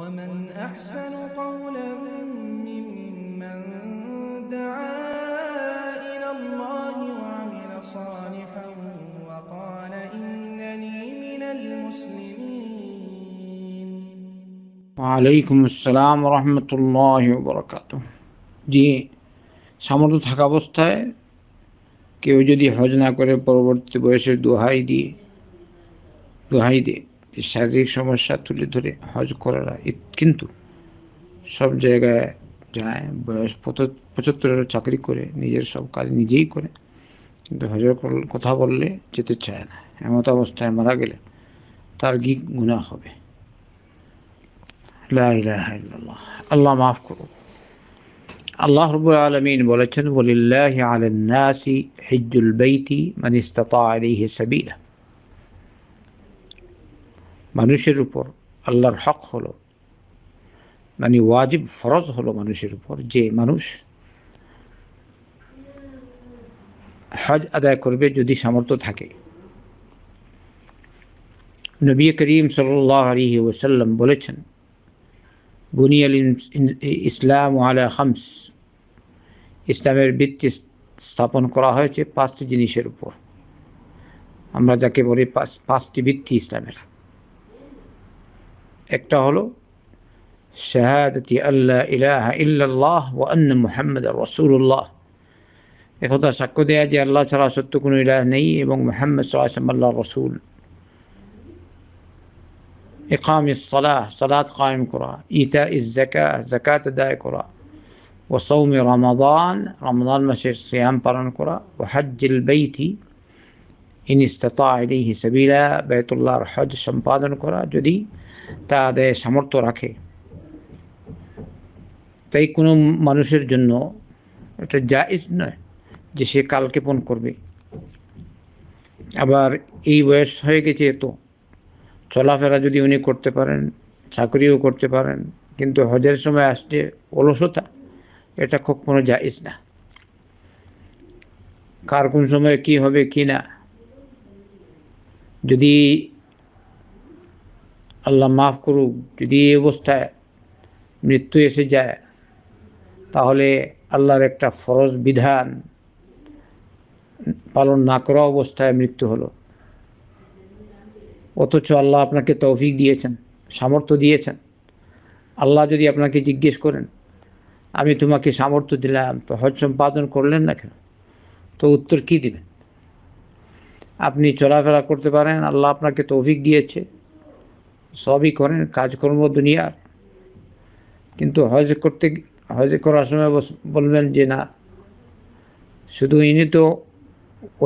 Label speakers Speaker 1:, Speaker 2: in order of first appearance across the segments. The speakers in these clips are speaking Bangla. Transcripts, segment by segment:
Speaker 1: ومن أحسن قولا ممن دعا إلى الله وعمل صالحا وقال إنني من المسلمين وعليكم السلام ورحمة الله وبركاته جي সামর্থ্য থাকা অবস্থায় কেউ যদি হজ না করে পরবর্তী বয়সের দোহাই দিয়ে দোহাই দিয়ে শারীরিক সমস্যা তুলে ধরে হজ করারা কিন্তু সব জায়গায় যায় বয়স পঁচাত্তরের চাকরি করে নিজের সব কাজ নিজেই করে কিন্তু হজের কথা বললে যেতে চায় না এমত অবস্থায় মারা গেলে তার গি গুণা হবে আল্লাহ মাফ করুক আল্লাহ রবুল আলমিন বলেছেন বলিল্লাহ আলান্নাসি হিজুল বেইতি মানে ইস্তাতা আলিহি সাবিলা মানুষের উপর আল্লাহর হক হলো মানে ওয়াজিব ফরজ হলো মানুষের উপর যে মানুষ হজ আদায় করবে যদি সামর্থ্য থাকে নবী করিম সাল্লাহ ওসাল্লাম বলেছেন বুনিয়াল ইসলাম আলা হামস ইসলামের ভিত্তি স্থাপন করা হয়েছে পাঁচটি জিনিসের উপর আমরা যাকে বলি পাঁচটি ভিত্তি ইসলামের একটা হলো শাহাদাতি আল্লাহ ইলাহা ইল্লাল্লাহ ও আন্ন মুহাম্মদ রসুল্লাহ একথা সাক্ষ্য দেয়া যে আল্লাহ ছাড়া সত্য কোনো ইলাহ নেই এবং মোহাম্মদ সাল্লাম আল্লাহ রসুল إقام الصلاة صلاة قائم كرة إيتاء الزكاة زكاة داي كرة وصوم رمضان رمضان مشي صيام بران كرة وحج البيت ইনিস্তা আলিহি সাবিলা বেতুল্লাহর হজ সম্পাদন করা যদি তাদের সামর্থ্য রাখে তাই কোনো মানুষের জন্য এটা জায়জ নয় যে সে কালকে পণ করবে আবার এই বয়স হয়ে গেছে তো চলাফেরা যদি উনি করতে পারেন চাকরিও করতে পারেন কিন্তু হজের সময় আসছে অলসতা এটা কখনো জায়জ না কার কোন সময় কি হবে কি না যদি আল্লাহ মাফ করুক যদি এই অবস্থায় মৃত্যু এসে যায় তাহলে আল্লাহর একটা ফরজ বিধান পালন না করা অবস্থায় মৃত্যু হলো অথচ আল্লাহ আপনাকে তৌফিক দিয়েছেন সামর্থ্য দিয়েছেন আল্লাহ যদি আপনাকে জিজ্ঞেস করেন আমি তোমাকে সামর্থ্য দিলাম তো হজ সম্পাদন করলেন না কেন তো উত্তর কী দিবেন আপনি চলাফেরা করতে পারেন আল্লাহ আপনাকে তৌফিক দিয়েছে সবই করেন কাজকর্ম দুনিয়ার কিন্তু হজ করতে হজ করার সময় বলবেন যে না শুধু ইনি তো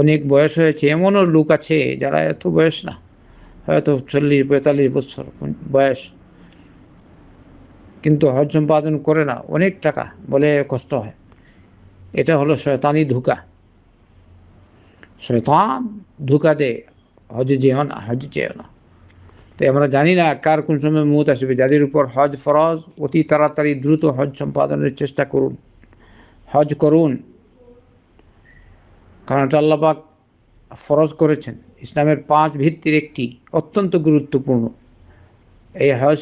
Speaker 1: অনেক বয়স হয়েছে এমনও লোক আছে যারা এত বয়স না হয়তো চল্লিশ পঁয়তাল্লিশ বছর বয়স কিন্তু হজ সম্পাদন করে না অনেক টাকা বলে কষ্ট হয় এটা হলো শয়তানি ধোকা শৈতান ধোকা দেয় হজে যেও না হজে যেও না তো আমরা জানি না কার কোন সময় মত আসবে যাদের উপর হজ ফরজ অতি তাড়াতাড়ি দ্রুত হজ সম্পাদনের চেষ্টা করুন হজ করুন কারণ আল্লাপাক ফরজ করেছেন ইসলামের পাঁচ ভিত্তির একটি অত্যন্ত গুরুত্বপূর্ণ এই হজ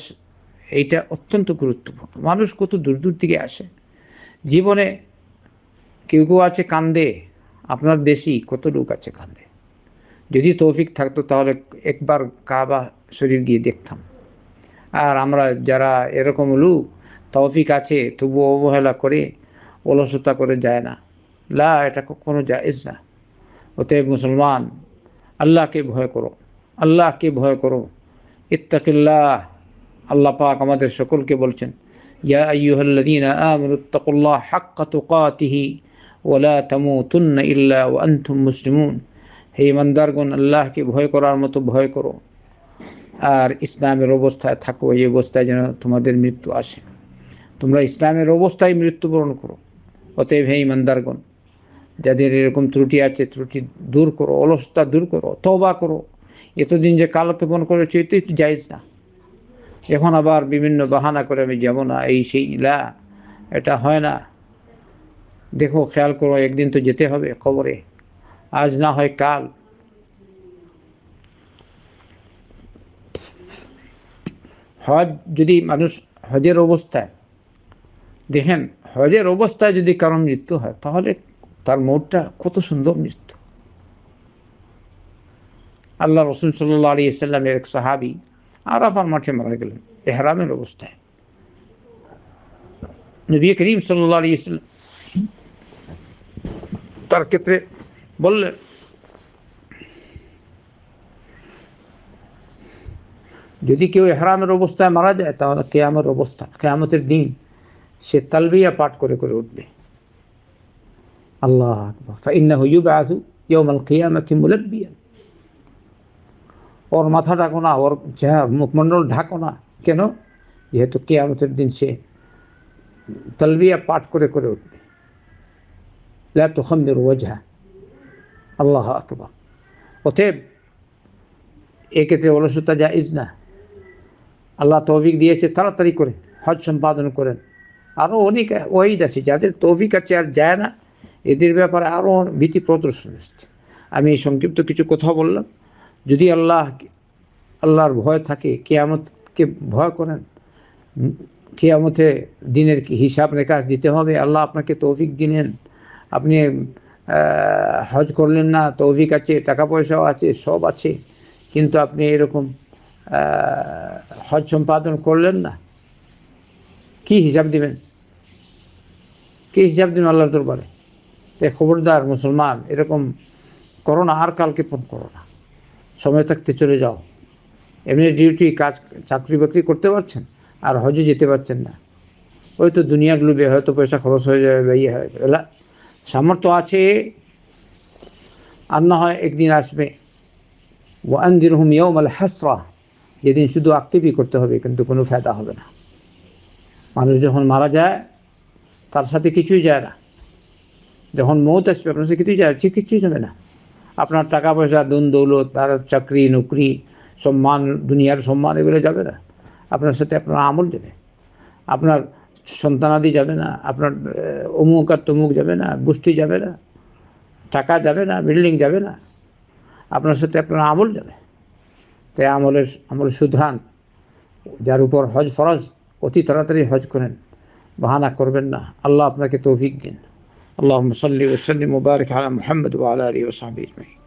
Speaker 1: এইটা অত্যন্ত গুরুত্বপূর্ণ মানুষ কত দূর দূর থেকে আসে জীবনে কেউ কেউ আছে কান্দে আপনার দেশি কত লোক আছে কাঁদে যদি তৌফিক থাকতো তাহলে একবার কাবা শরীর গিয়ে দেখতাম আর আমরা যারা এরকম লোক তৌফিক আছে তবু অবহেলা করে অলসতা করে যায় না লা এটা কখনো জায়েজ না ওতে মুসলমান আল্লাহকে ভয় করো আল্লাহকে ভয় করো ইত্তাকিল্লাহ আল্লাহ পাক আমাদের সকলকে বলছেন ইয়া আইয়ুহাল্লাযীনা আমানুত্তাকুল্লাহ হাক্কা তুকাতিহি ওলা তামু তুন্না ইল্লা ও আন্তুম মুসলিমুন হে ইমানদারগণ আল্লাহকে ভয় করার মতো ভয় করো আর ইসলামের অবস্থায় থাকো এই অবস্থায় যেন তোমাদের মৃত্যু আসে তোমরা ইসলামের অবস্থায় মৃত্যুবরণ করো অতএব হে ইমানদারগণ যাদের এরকম ত্রুটি আছে ত্রুটি দূর করো অলসতা দূর করো তবা করো এতদিন যে কালক্ষেপণ করেছে এটাই তো যাইজ না এখন আবার বিভিন্ন বাহানা করে আমি যাবো না এই সেই ইলা এটা হয় না দেখো খেয়াল করো একদিন তো যেতে হবে খবরে আজ না হয় কাল হজ যদি মানুষ হজের অবস্থায় দেখেন হজের অবস্থায় যদি কারণ মৃত্যু হয় তাহলে তার মোড়টা কত সুন্দর মৃত্যু আল্লাহ রসুল সাল্লাহ আলী ইসাল্লামের এক সাহাবি আরাফার মাঠে মারা গেলেন এহরামের অবস্থায় নবী করিম সাল্লাহ আলী ইসলাম তার ক্ষেত্রে বললেন যদি কেউ এহরামের অবস্থায় মারা যায় তাহলে কেয়ামের অবস্থা কেয়ামতের দিন সে তালবিয়া পাঠ করে করে উঠবে আল্লাহ আকবর ইয়মাল কিয়ামতি মুলব্বিয়া ওর মাথা ঢাকো না ওর চেহারা মুখমণ্ডল ঢাকো না কেন যেহেতু কেয়ামতের দিন সে তালবিয়া পাঠ করে করে উঠবে لا تخمر وجهه আল্লাহ আকবর অতএব এক্ষেত্রে অলসতা যা ইজ না আল্লাহ তৌফিক দিয়েছে তাড়াতাড়ি করে হজ সম্পাদন করেন আরও অনেক ওয়াইদ আছে যাদের তৌফিক আছে আর যায় না এদের ব্যাপারে আরও ভীতি প্রদর্শন এসছে আমি সংক্ষিপ্ত কিছু কথা বললাম যদি আল্লাহ আল্লাহর ভয় থাকে কেয়ামতকে ভয় করেন কেয়ামতে দিনের কি হিসাব রেখা দিতে হবে আল্লাহ আপনাকে তৌফিক দিলেন আপনি হজ করলেন না তৌফিক আছে টাকা পয়সাও আছে সব আছে কিন্তু আপনি এরকম হজ সম্পাদন করলেন না কি হিসাব দিবেন কি হিসাব দিবেন আল্লাহর দরবারে এ খবরদার মুসলমান এরকম করো না আর কালকে ফোন করো না সময় থাকতে চলে যাও এমনি ডিউটি কাজ চাকরি বাকরি করতে পারছেন আর হজে যেতে পারছেন না ওই তো দুনিয়ার লোভে হয়তো পয়সা খরচ হয়ে যাবে ইয়ে হয়ে যাবে সামর্থ্য আছে আর না হয় একদিন আসবে ওয়ান্দির হুম ইয়মাল হাসরা যেদিন শুধু আক্ষেপই করতে হবে কিন্তু কোনো ফায়দা হবে না মানুষ যখন মারা যায় তার সাথে কিছুই যায় না যখন মৌত আসবে আপনার সাথে কিছুই যায় কিছুই যাবে না আপনার টাকা পয়সা দুন দৌলত তার চাকরি নকরি সম্মান দুনিয়ার সম্মান এগুলো যাবে না আপনার সাথে আপনার আমল যাবে আপনার সন্তানাদি যাবে না আপনার অমুক আর তমুক যাবে না গোষ্ঠী যাবে না টাকা যাবে না বিল্ডিং যাবে না আপনার সাথে আপনার আমল যাবে তাই আমলের আমল সুধরান যার উপর হজ ফরজ অতি তাড়াতাড়ি হজ করেন বাহানা করবেন না আল্লাহ আপনাকে তৌফিক দিন আল্লাহ মুসল্লি ওসলিম মুবারক আলম মোহাম্মদ ওয়ালা আলী ওসাহাবি